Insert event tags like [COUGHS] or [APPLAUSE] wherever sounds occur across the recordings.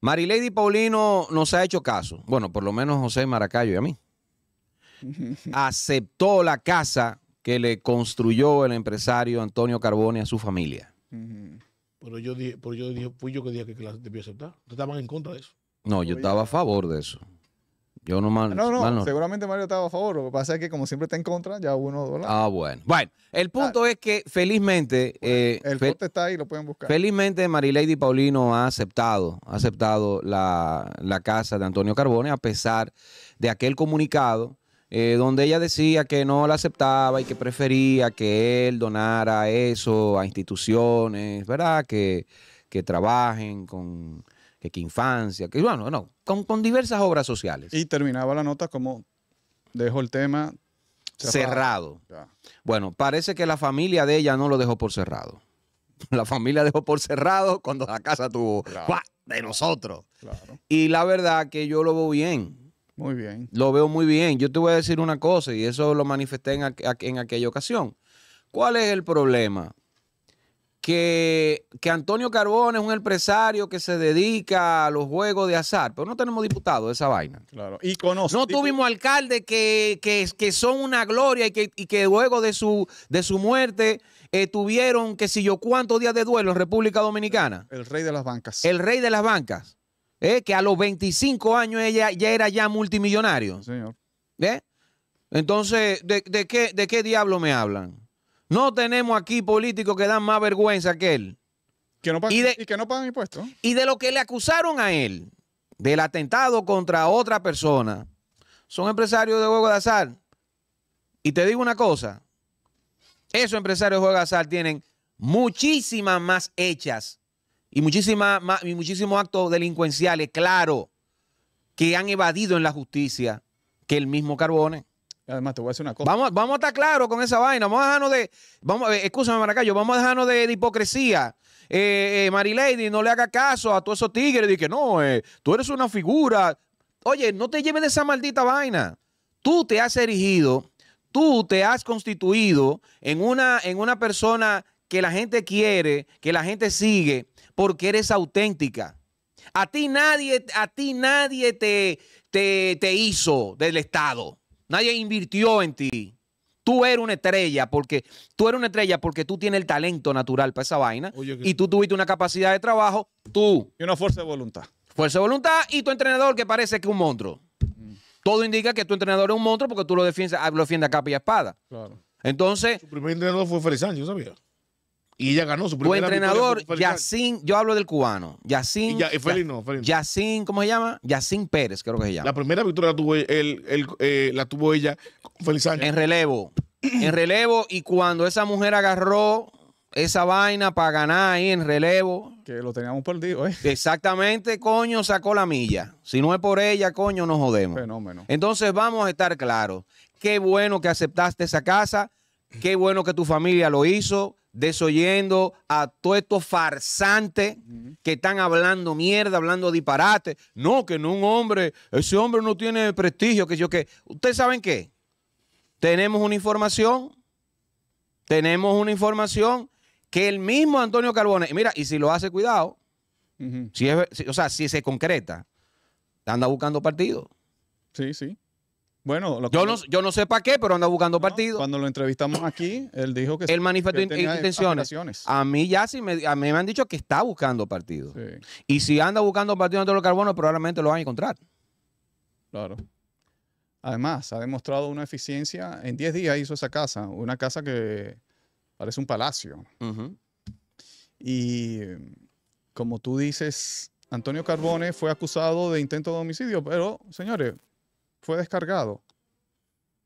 Marilady Paulino nos ha hecho caso. Bueno, por lo menos José Maracayo y a mí. [LAUGHS] Aceptó la casa que le construyó el empresario Antonio Carbone a su familia. Pero yo dije, yo fui yo que dije que la debía aceptar. Ustedes estaban en contra de eso. No, yo estaba a favor de eso. Yo no mal. No, no, seguramente Mario estaba a favor. Lo que pasa es que, como siempre está en contra, ya uno dólar. Ah, bueno. Bueno, el punto ah. es que felizmente. el corte eh, está ahí, lo pueden buscar. Felizmente, Marilady Paulino ha aceptado, aceptado la, casa de Antonio Carbone, a pesar de aquel comunicado eh, donde ella decía que no la aceptaba y que prefería que él donara eso a instituciones, ¿verdad? Que, que trabajen con que, que infancia, que bueno, no, con, diversas obras sociales. Y terminaba la nota como dejo el tema cerrado. Bueno, parece que la familia de ella no lo dejó por cerrado. [LAUGHS] La familia dejó por cerrado cuando la casa tuvo de nosotros. Y la verdad que yo lo veo bien. Muy bien. Lo veo muy bien. Yo te voy a decir una cosa y eso lo manifesté en, en aquella ocasión. ¿Cuál es el problema? que, que Antonio Carbón es un empresario que se dedica a los juegos de azar, pero no tenemos diputados de esa vaina. Claro, y No tuvimos alcalde que, que, que, son una gloria y que, luego de su, de su muerte eh, tuvieron, que si yo, cuántos días de duelo en República Dominicana. El rey de las bancas. El rey de las bancas. Eh, que a los 25 años ella ya era ya multimillonario. Señor. ¿Eh? Entonces, de, qué, ¿de qué diablo me hablan? No tenemos aquí políticos que dan más vergüenza que él. Que y, que no pagan impuestos. Y de lo que le acusaron a él, del atentado contra otra persona, son empresarios de juego de azar. Y te digo una cosa, esos empresarios de juego de azar tienen muchísimas más hechas y, y muchísimos actos delincuenciales, claro, que han evadido en la justicia que el mismo Carbone. Además, te voy a decir una cosa. Vamos, a estar claros con esa vaina. Vamos a dejarnos de. Vamos, eh, escúchame, Maracayo, vamos a dejarnos de, hipocresía. Eh, eh no le haga caso a todos esos tigres. que no, eh, tú eres una figura. Oye, no te lleves de esa maldita vaina. Tú te has erigido, tú te has constituido en una, en una persona que la gente quiere, que la gente sigue, porque eres auténtica. A ti nadie, a ti nadie te, te hizo del Estado. Nadie invirtió en ti. Tú eres una estrella porque tú eres una estrella porque tú tienes el talento natural para esa vaina y tú tuviste una capacidad de trabajo, tú, Y una fuerza de voluntad. fuerza de voluntad y tu entrenador que parece que es un monstruo. Mm. Todo indica que tu entrenador es un monstruo porque tú lo defiendes, lo defiendes a capa y espada. Claro. Entonces, Su primer entrenador fue Feliz Sánchez, ¿sabía? Y ella ganó su primera Tu entrenador, Yacín, yo hablo del cubano. Yacín. Y, ¿cómo se llama? Yacín Pérez, creo que se llama. La primera victoria la tuvo, eh, ella Feliz Félix En relevo. en relevo. Y cuando esa mujer agarró esa vaina para ganar ahí en relevo. Que lo teníamos perdido, ¿eh? Exactamente, coño, sacó la milla. Si no es por ella, coño, nos jodemos. Fenómeno. Entonces vamos a estar claros. Qué bueno que aceptaste esa casa. Qué bueno que tu familia lo hizo desoyendo a todos estos farsantes que están hablando mierda, hablando disparate. No, que no un hombre, ese hombre no tiene prestigio, que yo que. ¿Ustedes saben qué? Tenemos una información, tenemos una información que el mismo Antonio Carbone, mira, y si lo hace, cuidado, si es, o sea, si se concreta, anda buscando partido. Sí, sí. Bueno, yo, no, yo no sé para qué, pero anda buscando partido. Cuando lo entrevistamos aquí, él dijo que [LAUGHS] él manifestó intenciones. A mí ya sí me, a mí me han dicho que está buscando partido. Y si anda buscando partido Antonio los probablemente lo van a encontrar. Claro. Además, ha demostrado una eficiencia. En 10 días hizo esa casa, una casa que parece un palacio. Y como tú dices, Antonio Carbone fue acusado de intento de homicidio, pero señores, fue descargado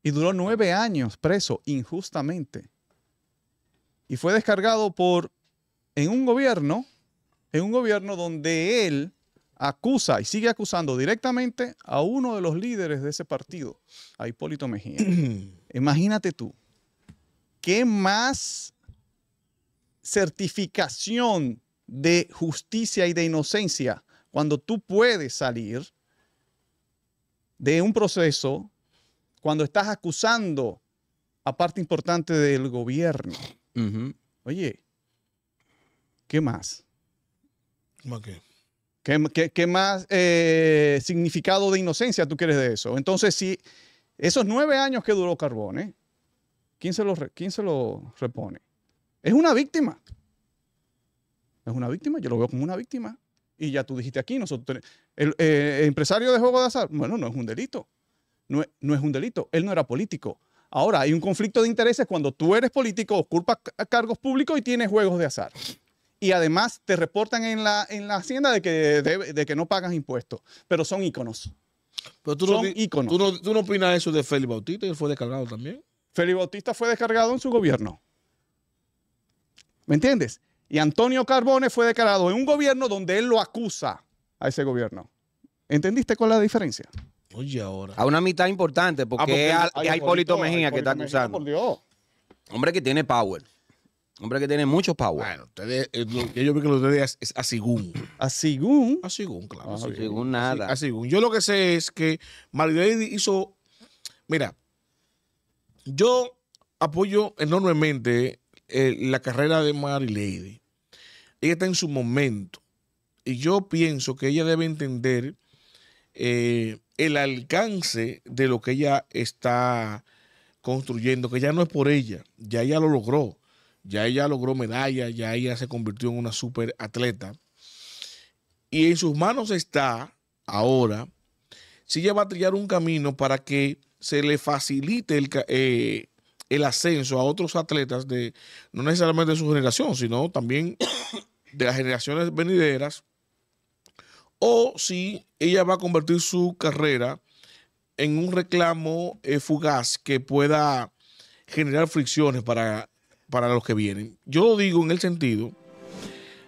y duró nueve años preso injustamente. Y fue descargado por, en un gobierno, en un gobierno donde él acusa y sigue acusando directamente a uno de los líderes de ese partido, a Hipólito Mejía. [CLEARS THROAT] Imagínate tú, ¿qué más certificación de justicia y de inocencia cuando tú puedes salir de un proceso cuando estás acusando a parte importante del gobierno. Oye, ¿qué más? ¿Qué, más eh, significado de inocencia tú quieres de eso? Entonces, si esos nueve años que duró Carbone, ¿quién se, los ¿quién se lo repone? Es una víctima. Es una víctima, yo lo veo como una víctima. Y ya tú dijiste aquí, nosotros el, eh, empresario de juego de azar, bueno, no es un delito. No es, un delito. Él no era político. Ahora, hay un conflicto de intereses cuando tú eres político, ocupas cargos públicos y tienes juegos de azar y además te reportan en la, en la hacienda de que, de, que no pagas impuestos, pero son íconos. tú son no, ¿tú no, ¿Tú no opinas eso de Félix Bautista? Él fue descargado también. Félix Bautista fue descargado en su gobierno. ¿Me entiendes? Y Antonio Carbone fue declarado en un gobierno donde él lo acusa a ese gobierno. ¿Entendiste cuál es la diferencia? Oye, ahora. A una mitad importante, porque, ah, es a, Hipólito Mejía que está acusando. Por Dios. Hombre que tiene power. Hombre que tiene mucho power. Bueno, ustedes, eh, que yo vi que lo ustedes es Asigún. Asigún. Asigún, claro. Asigún, Asigún nada. Asigún. Yo lo que sé es que Marilady hizo. Mira, yo apoyo enormemente eh, la carrera de Mary Lady. Ella está en su momento. Y yo pienso que ella debe entender eh, el alcance de lo que ella está construyendo, que ya no es por ella, ya ella lo logró, ya ella logró medalla, ya ella se convirtió en una super atleta. Y en sus manos está ahora, si ella va a trillar un camino para que se le facilite el, eh, el ascenso a otros atletas de no necesariamente de su generación, sino también [COUGHS] de las generaciones venideras, o si ella va a convertir su carrera en un reclamo eh, fugaz que pueda generar fricciones para, para los que vienen. Yo lo digo en el sentido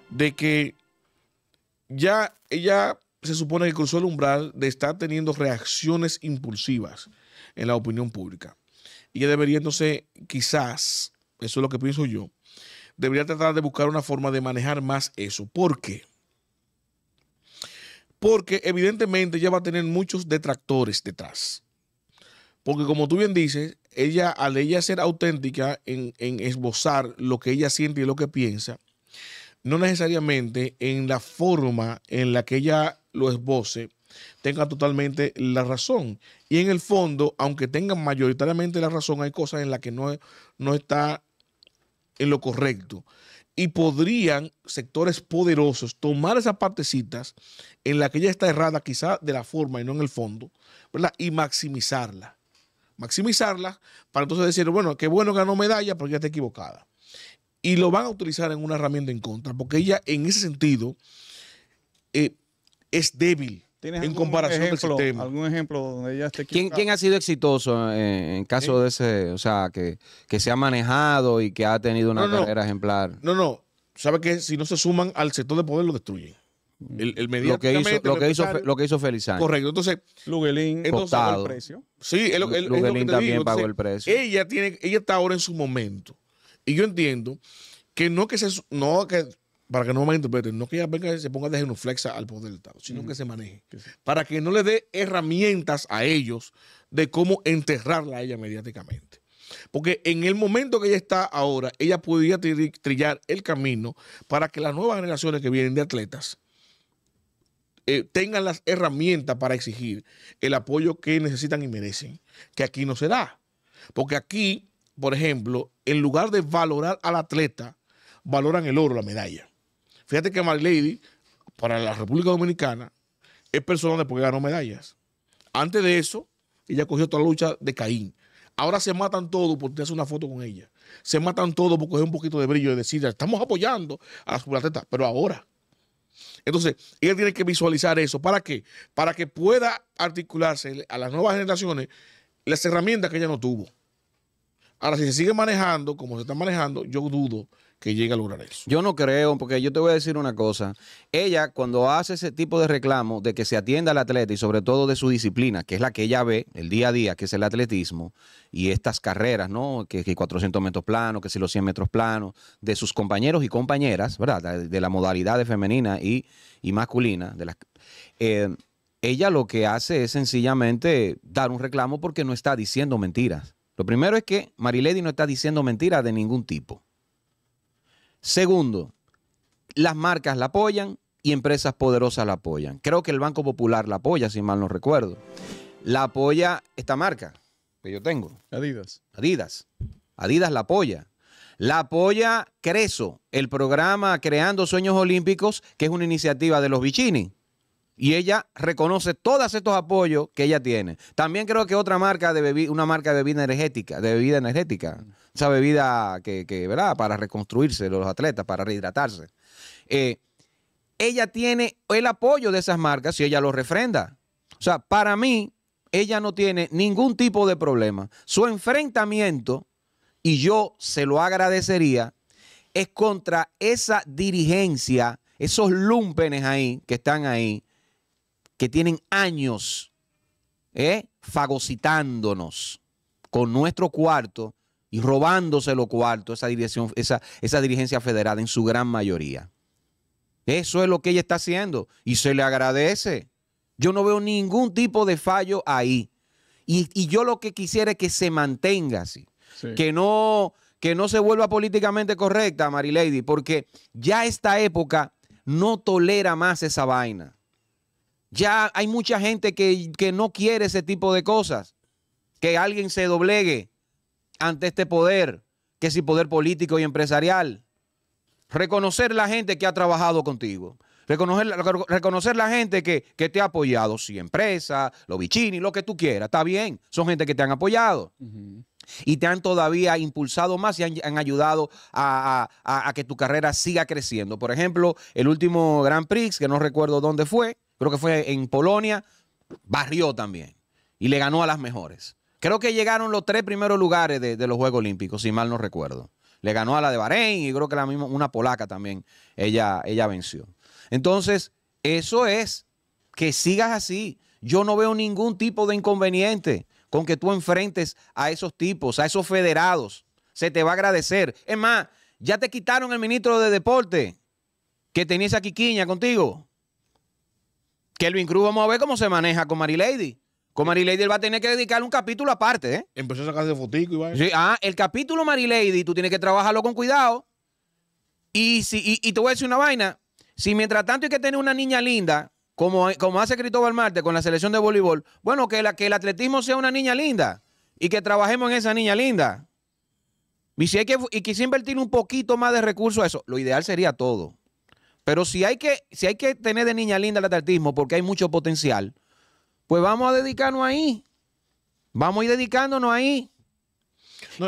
de que ya ella se supone que cruzó el umbral de estar teniendo reacciones impulsivas en la opinión pública. Y ella debería quizás, eso es lo que pienso yo, debería tratar de buscar una forma de manejar más eso. ¿Por qué? Porque evidentemente ella va a tener muchos detractores detrás. Porque como tú bien dices, ella, al ella ser auténtica en, en esbozar lo que ella siente y lo que piensa, no necesariamente en la forma en la que ella lo esboce, tenga totalmente la razón. Y en el fondo, aunque tengan mayoritariamente la razón, hay cosas en las que no, no está en lo correcto. Y podrían sectores poderosos tomar esas partecitas en la que ella está errada, quizá de la forma y no en el fondo, ¿verdad? Y maximizarla. Maximizarla para entonces decir, bueno, qué bueno ganó medalla, porque ya está equivocada. Y lo van a utilizar en una herramienta en contra, porque ella en ese sentido eh, es débil en comparación ejemplo, ¿Algún ejemplo ¿Quién, ha sido exitoso en, caso de ese, o sea, que, se ha manejado y que ha tenido una carrera ejemplar? No, no. ¿Sabe que Si no se suman al sector de poder, lo destruyen. El, lo que hizo, lo que hizo, lo que hizo Felizán. Correcto. Entonces, Luguelín pagó el precio. Sí, Lugelín también pagó el precio. Ella, tiene, ella está ahora en su momento. Y yo entiendo que no que se, no que para que no no que se ponga de genuflexa al poder del Estado, sino que se maneje. Para que no le dé herramientas a ellos de cómo enterrarla a ella mediáticamente. Porque en el momento que ella está ahora, ella podría trillar el camino para que las nuevas generaciones que vienen de atletas eh, tengan las herramientas para exigir el apoyo que necesitan y merecen, que aquí no se da. Porque aquí, por ejemplo, en lugar de valorar al atleta, valoran el oro, la medalla. Fíjate que Lady, para la República Dominicana, es persona de porque ganó medallas. Antes de eso, ella cogió toda la lucha de Caín. Ahora se matan todos porque hace una foto con ella. Se matan todos porque coger un poquito de brillo y decir, estamos apoyando a la superatleta, pero ahora. Entonces, ella tiene que visualizar eso. ¿Para qué? Para que pueda articularse a las nuevas generaciones las herramientas que ella no tuvo. Ahora, si se sigue manejando como se está manejando, yo dudo que llegue a lograr eso. Yo no creo, porque yo te voy a decir una cosa. Ella, cuando hace ese tipo de reclamo de que se atienda al atleta y sobre todo de su disciplina, que es la que ella ve el día a día, que es el atletismo, y estas carreras, ¿no? Que, que 400 metros planos, que si los 100 metros planos, de sus compañeros y compañeras, ¿verdad? De, la modalidad femenina y, masculina, eh, ella lo que hace es sencillamente dar un reclamo porque no está diciendo mentiras. Lo primero es que Mariledi no está diciendo mentiras de ningún tipo. Segundo, las marcas la apoyan y empresas poderosas la apoyan. Creo que el Banco Popular la apoya, si mal no recuerdo. La apoya esta marca que yo tengo. Adidas. Adidas. Adidas la apoya. La apoya Creso, el programa Creando Sueños Olímpicos, que es una iniciativa de los Bichini. Y ella reconoce todos estos apoyos que ella tiene. También creo que otra marca de bebida, una marca de bebida energética, de bebida energética, esa bebida que, ¿verdad? Para reconstruirse los atletas, para rehidratarse. Eh, ella tiene el apoyo de esas marcas si ella lo refrenda. O sea, para mí, ella no tiene ningún tipo de problema. Su enfrentamiento, y yo se lo agradecería, es contra esa dirigencia, esos lumpenes ahí que están ahí, que tienen años ¿eh? fagocitándonos con nuestro cuarto y robándose lo cuarto esa, dirección, esa, esa dirigencia federal en su gran mayoría. Eso es lo que ella está haciendo y se le agradece. Yo no veo ningún tipo de fallo ahí. Y, yo lo que quisiera es que se mantenga así. Que, no, que no se vuelva políticamente correcta, Marilady, porque ya esta época no tolera más esa vaina. Ya hay mucha gente que, no quiere ese tipo de cosas. Que alguien se doblegue ante este poder, que es el poder político y empresarial. Reconocer la gente que ha trabajado contigo. Reconocer, reconocer la gente que, te ha apoyado, si empresa, los bichini, lo que tú quieras, está bien. Son gente que te han apoyado y te han todavía impulsado más y han, ayudado a, a, que tu carrera siga creciendo. Por ejemplo, el último Grand Prix, que no recuerdo dónde fue, creo que fue en Polonia, barrió también y le ganó a las mejores. Creo que llegaron los tres primeros lugares de, los Juegos Olímpicos, si mal no recuerdo. Le ganó a la de Bahrein y creo que la misma, una polaca también, ella, ella venció. Entonces, eso es, que sigas así. Yo no veo ningún tipo de inconveniente con que tú enfrentes a esos tipos, a esos federados. Se te va a agradecer. Es más, ya te quitaron el ministro de Deporte que tenías esa Quiquiña contigo. Kelvin Cruz, vamos a ver cómo se maneja con Lady. Con Lady él va a tener que dedicar un capítulo aparte, ¿eh? Empezó a sacarse fotico y va. Sí, ah, el capítulo Lady, tú tienes que trabajarlo con cuidado. Y, si, y, te voy a decir una vaina. Si mientras tanto hay que tener una niña linda, como, como hace Cristóbal Marte con la selección de voleibol, bueno, que, la, que el atletismo sea una niña linda y que trabajemos en esa niña linda. Y si hay que y invertir un poquito más de recursos a eso, lo ideal sería todo. Pero si hay que, si hay que tener de niña linda el atletismo porque hay mucho potencial, pues vamos a dedicarnos ahí. Vamos a ir dedicándonos ahí.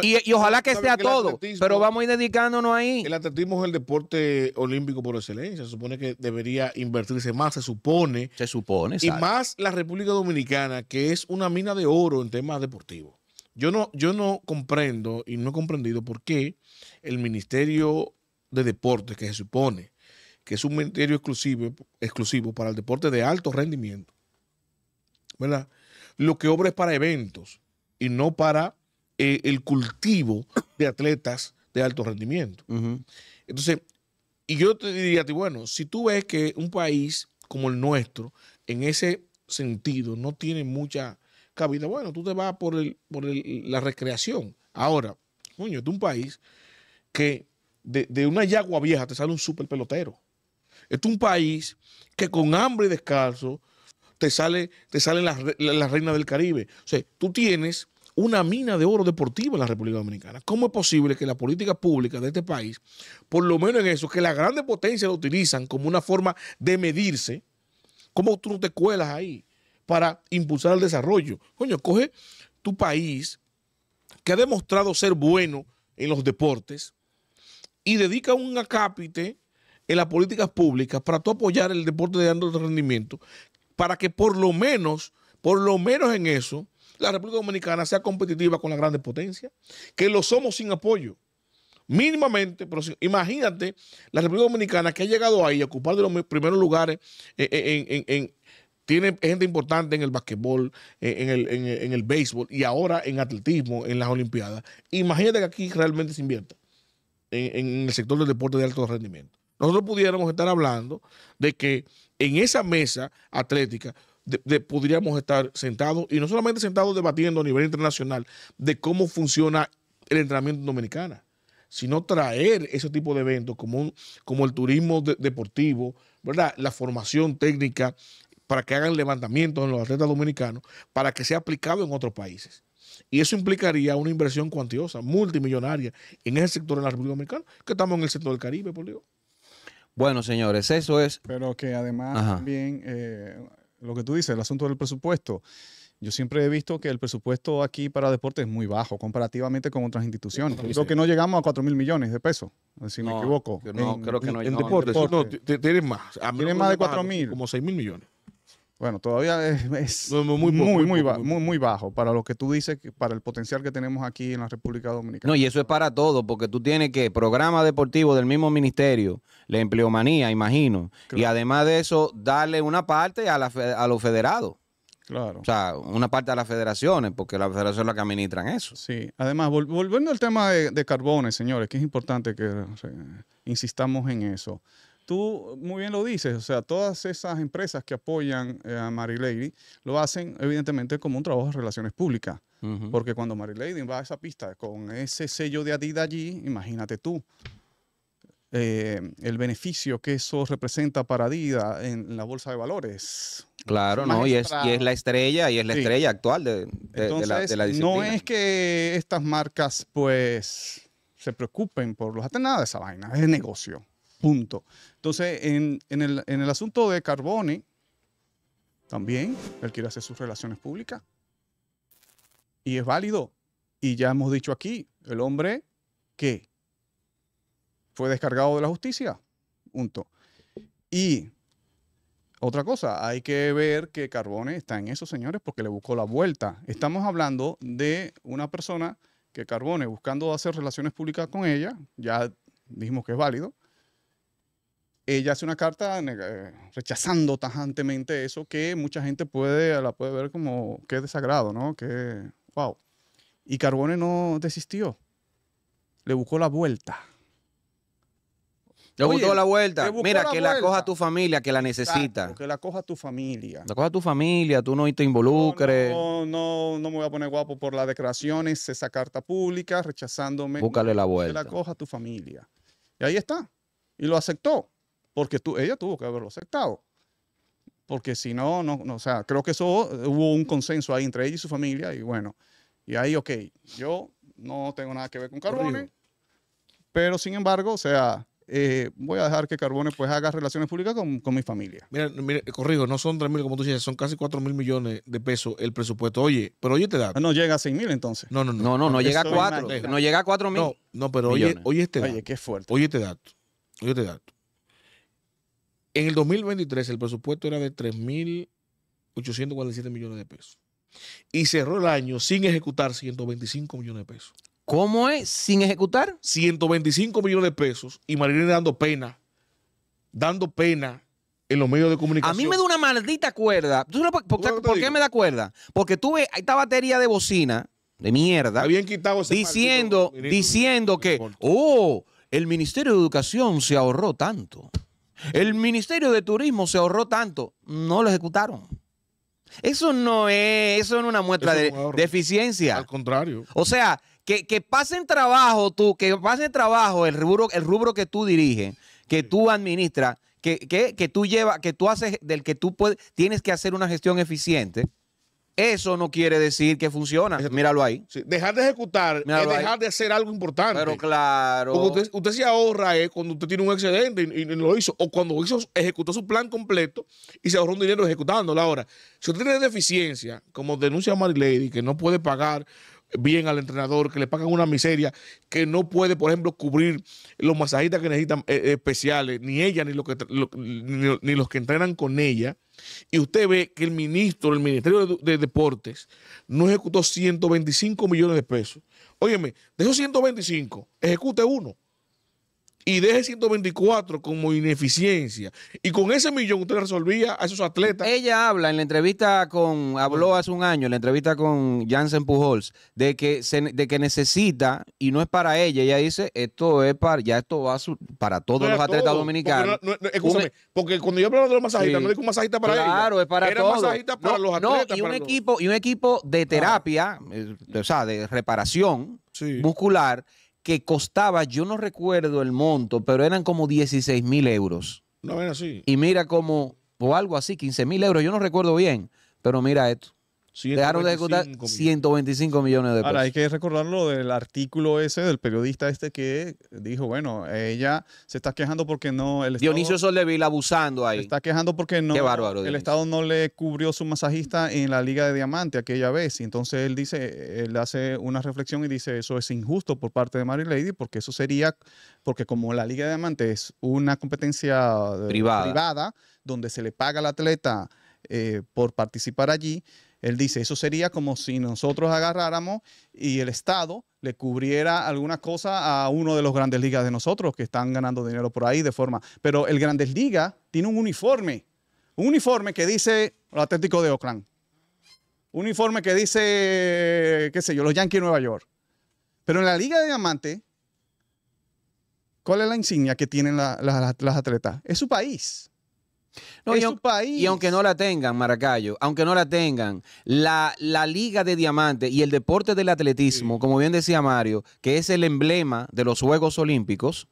y, ojalá que sea a todo, pero vamos a ir dedicándonos ahí. El atletismo es el deporte olímpico por excelencia. Se supone que debería invertirse más, se supone. Se supone. Y más la República Dominicana, que es una mina de oro en temas deportivos. Yo no, yo no comprendo y no he comprendido por qué el Ministerio de Deportes, que se supone que es un ministerio exclusivo, exclusivo para el deporte de alto rendimiento, ¿verdad? Lo que obra es para eventos y no para eh, el cultivo de atletas de alto rendimiento. Entonces, y yo te diría a ti, bueno, si tú ves que un país como el nuestro, en ese sentido, no tiene mucha cabida, bueno, tú te vas por, el, la recreación. Ahora, coño, es de un país que de, de una yagua vieja te sale un super pelotero es un país que con hambre y descalzo te, sale, te salen las la, reinas del Caribe. O sea, tú tienes una mina de oro deportiva en la República Dominicana. ¿Cómo es posible que la política pública de este país, por lo menos en eso, que las grandes potencias lo utilizan como una forma de medirse, cómo tú no te cuelas ahí para impulsar el desarrollo? Coño, coge tu país que ha demostrado ser bueno en los deportes y dedica un acápite en las políticas públicas para tú apoyar el deporte de alto rendimiento, para que por lo menos, por lo menos en eso, la República Dominicana sea competitiva con las grandes potencias, que lo somos sin apoyo, mínimamente, pero imagínate la República Dominicana que ha llegado ahí a ocupar de los primeros lugares eh, eh, en, tiene gente importante en el basquetbol, eh, en el, béisbol y ahora en atletismo, en las Olimpiadas. Imagínate que aquí realmente se invierta en, en el sector del deporte de alto rendimiento nosotros pudiéramos estar hablando de que en esa mesa atlética de, podríamos estar sentados y no solamente sentados debatiendo a nivel internacional de cómo funciona el entrenamiento dominicano, sino traer ese tipo de eventos como, como el turismo deportivo, ¿verdad? la formación técnica para que hagan levantamientos en los atletas dominicanos, para que sea aplicado en otros países. Y eso implicaría una inversión cuantiosa, multimillonaria, en ese sector de la República Dominicana, que estamos en el sector del Caribe, por Dios. Bueno, señores, eso es. Pero que además también eh, lo que tú dices, el asunto del presupuesto. Yo siempre he visto que el presupuesto aquí para deporte es muy bajo comparativamente con otras instituciones. Creo que no llegamos a 4 mil millones de pesos, si no, me equivoco. No, creo que no. En, en No, tienes más. Tienes más de 4 mil. Como 6 mil millones. Bueno, todavía es, muy, muy, bajo, para lo que tú dices, para el potencial que tenemos aquí en la República Dominicana. No, y eso es para todo, porque tú tienes que programa deportivo del mismo ministerio, la empleomanía, imagino, y además de eso, darle una parte a, la, a los federados. Claro. O sea, una parte a las federaciones, porque las federaciones son las que administran eso. Sí, además, volviendo al tema de, carbones, señores, que es importante que insistamos en eso tú muy bien lo dices, o sea, todas esas empresas que apoyan eh, a Mary Lady lo hacen evidentemente como un trabajo de relaciones públicas. Porque cuando Mary Lady va a esa pista con ese sello de Adidas allí, imagínate tú eh, el beneficio que eso representa para Adidas en la bolsa de valores. Claro, no, y es, y es, la estrella, y es la estrella actual de, la, disciplina. No es que estas marcas, pues, se preocupen por los nada de esa vaina, es negocio punto. Entonces, en, el, el asunto de Carbone, también, él quiere hacer sus relaciones públicas. Y es válido. Y ya hemos dicho aquí, el hombre que fue descargado de la justicia. Punto. Y otra cosa, hay que ver que Carbone está en eso, señores, porque le buscó la vuelta. Estamos hablando de una persona que Carbone, buscando hacer relaciones públicas con ella, ya dijimos que es válido, ella hace una carta eh, rechazando tajantemente eso que mucha gente puede, la puede ver como que es desagrado, ¿no? Que, wow. Y Carbone no desistió. Le buscó la vuelta. Le buscó la vuelta. Mira, que la coja tu familia, que la necesita. que la coja tu familia. La coja tu familia, tú no te involucres. No, no, no, no me voy a poner guapo por las declaraciones, esa carta pública, rechazándome. Búscale la vuelta. Que la coja tu familia. Y ahí está. Y lo aceptó porque tú, ella tuvo que haberlo aceptado. Porque si no, no, o sea, creo que eso hubo un consenso ahí entre ella y su familia y bueno, y ahí, ok, yo no tengo nada que ver con Carbone, pero sin embargo, o sea, eh, voy a dejar que Carbone pues haga relaciones públicas con, mi familia. Mira, mira, no son 3 mil, como tú dices, son casi 4 mil millones de pesos el presupuesto. Oye, pero oye te este da. No llega a 6 mil entonces. No, no, no. No, no, llega a 4. No llega a 4 mil. No, no, pero oye, este oye este dato. Oye, qué fuerte. Oye te dato. Oye te dato. En el 2023 el presupuesto era de 3.847 millones de pesos. Y cerró el año sin ejecutar 125 millones de pesos. ¿Cómo es? ¿Sin ejecutar? 125 millones de pesos y Marilena dando pena, dando pena en los medios de comunicación. A mí me da una maldita cuerda. por, qué me da cuerda? Porque tuve esta batería de bocina de mierda Habían quitado diciendo, diciendo que, oh, el Ministerio de Educación se ahorró tanto. El Ministerio de Turismo se ahorró tanto, no lo ejecutaron. Eso no es, eso es una muestra de, deficiencia. eficiencia. Al contrario. O sea, que, que pasen trabajo tú, que pasen trabajo el rubro, el rubro que tú diriges, que tú administras, que, que tú llevas, que tú haces, del que tú puedes, tienes que hacer una gestión eficiente. Eso no quiere decir que funciona. Míralo ahí. Dejar de ejecutar es dejar de hacer algo importante. Pero claro. usted, se ahorra eh, cuando usted tiene un excedente y, lo hizo. O cuando hizo, ejecutó su plan completo y se ahorró un dinero ejecutándolo. Ahora, si usted tiene deficiencia, como denuncia Marilady, que no puede pagar bien al entrenador, que le pagan una miseria, que no puede, por ejemplo, cubrir los masajistas que necesitan eh, eh, especiales, ni ella, ni, los que, ni, los que entrenan con ella. Y usted ve que el ministro, el Ministerio de, de Deportes, no ejecutó 125 millones de pesos. Óyeme, de esos 125, ejecute uno y deje 124 como ineficiencia. Y con ese millón usted resolvía a esos atletas. Ella habla en la entrevista con, habló hace un año, en la entrevista con Jansen Pujols, de que, se, de que necesita, y no es para ella, ella dice, esto es para, ya esto va para todos los atletas dominicanos. Porque, escúchame, e- porque cuando yo hablaba de los masajistas, no digo masajista para ellos. ella. Claro, es para era masajista para los atletas. y, un equipo, y un equipo de ah. terapia, eh, o sea, de reparación muscular que costaba, yo no recuerdo el monto, pero eran como 16 mil euros. No, era así. Y mira como, o algo así, 15 mil euros, yo no recuerdo bien, pero mira esto dejaron de ejecutar 125 millones de pesos. Ahora, hay que recordarlo del artículo ese del periodista este que dijo, bueno, ella se está quejando porque no... El Dionisio Soldevila abusando ahí. Se está quejando porque no... Qué bárbaro, el Estado no le cubrió su masajista en la Liga de Diamante aquella vez. Y entonces él dice, él hace una reflexión y dice, eso es injusto por parte de Mary Lady porque eso sería, porque como la Liga de Diamante es una competencia eh, privada, donde se le paga al atleta eh, por participar allí, él dice, eso sería como si nosotros agarráramos y el Estado le cubriera alguna cosa a uno de los grandes ligas de nosotros que están ganando dinero por ahí de forma. Pero el grandes liga tiene un uniforme, un uniforme que dice el Atlético de Oakland, un uniforme que dice, qué sé yo, los Yankees de Nueva York. Pero en la Liga de Diamante, ¿cuál es la insignia que tienen las atletas? Es su país y, aunque no la tengan, Maracayo, aunque no la tengan, la, Liga de Diamante y el deporte del atletismo, como bien decía Mario, que es el emblema de los Juegos Olímpicos,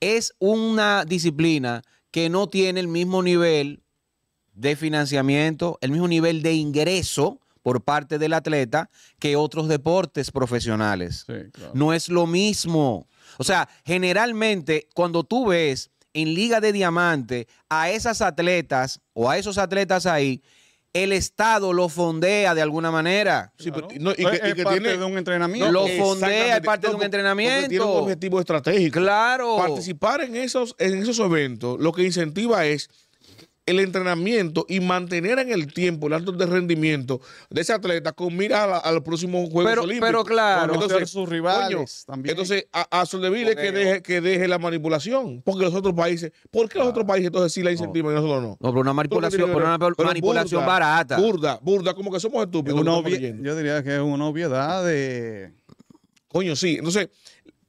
es una disciplina que no tiene el mismo nivel de financiamiento, el mismo nivel de ingreso por parte del atleta que otros deportes profesionales. No es lo mismo. O sea, generalmente cuando tú ves en Liga de Diamante a esas atletas o a esos atletas ahí, el Estado lo fondea de alguna manera. Sí, pero, no, y que, es parte de un entrenamiento. lo fondea, es parte de un entrenamiento. Tiene un objetivo estratégico. Claro. Participar en esos, en esos eventos lo que incentiva es el entrenamiento y mantener en el tiempo el alto de rendimiento de ese atleta con mira al próximo juego los Juegos pero, Pero claro, entonces, sus rivales Entonces, a, su Soldeville que deje, que deje la manipulación, porque los otros países, ¿por qué los otros países entonces sí la incentivan y nosotros no? No, pero una manipulación, pero una manipulación barata. Burda, burda, como que somos estúpidos. yo diría que es una obviedad de... Coño, sí. Entonces,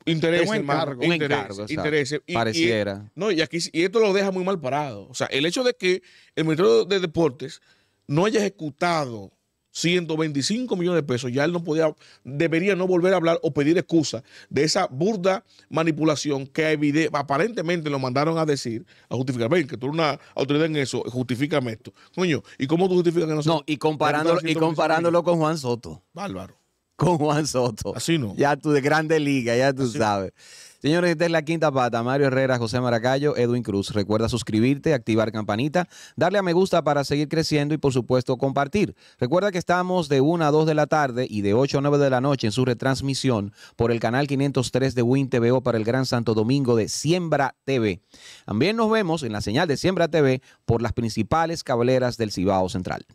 intereses un encargo, interés, pareciera. Y, no, y aquí y esto lo deja muy mal parado. O sea, el hecho de que el Ministerio de Deportes no haya ejecutado 125 millones de pesos, ya él no podía, debería no volver a hablar o pedir excusa de esa burda manipulación que aparentemente lo mandaron a decir, a justificar. Ven, que tú eres una autoridad en eso, justifícame esto. Coño, ¿y cómo tú justificas que no se... No, y comparándolo, y comparándolo con Juan Soto. Bárbaro con Juan Soto. Así no. Ya tú de grande liga, ya tú sabes. Señores, esta es la quinta pata. Mario Herrera, José Maracayo, Edwin Cruz. Recuerda suscribirte, activar campanita, darle a me gusta para seguir creciendo y por supuesto compartir. Recuerda que estamos de 1 a 2 de la tarde y de 8 a 9 de la noche en su retransmisión por el canal 503 de Win TVO para el Gran Santo Domingo de Siembra TV. También nos vemos en la señal de Siembra TV por las principales cableras del Cibao Central.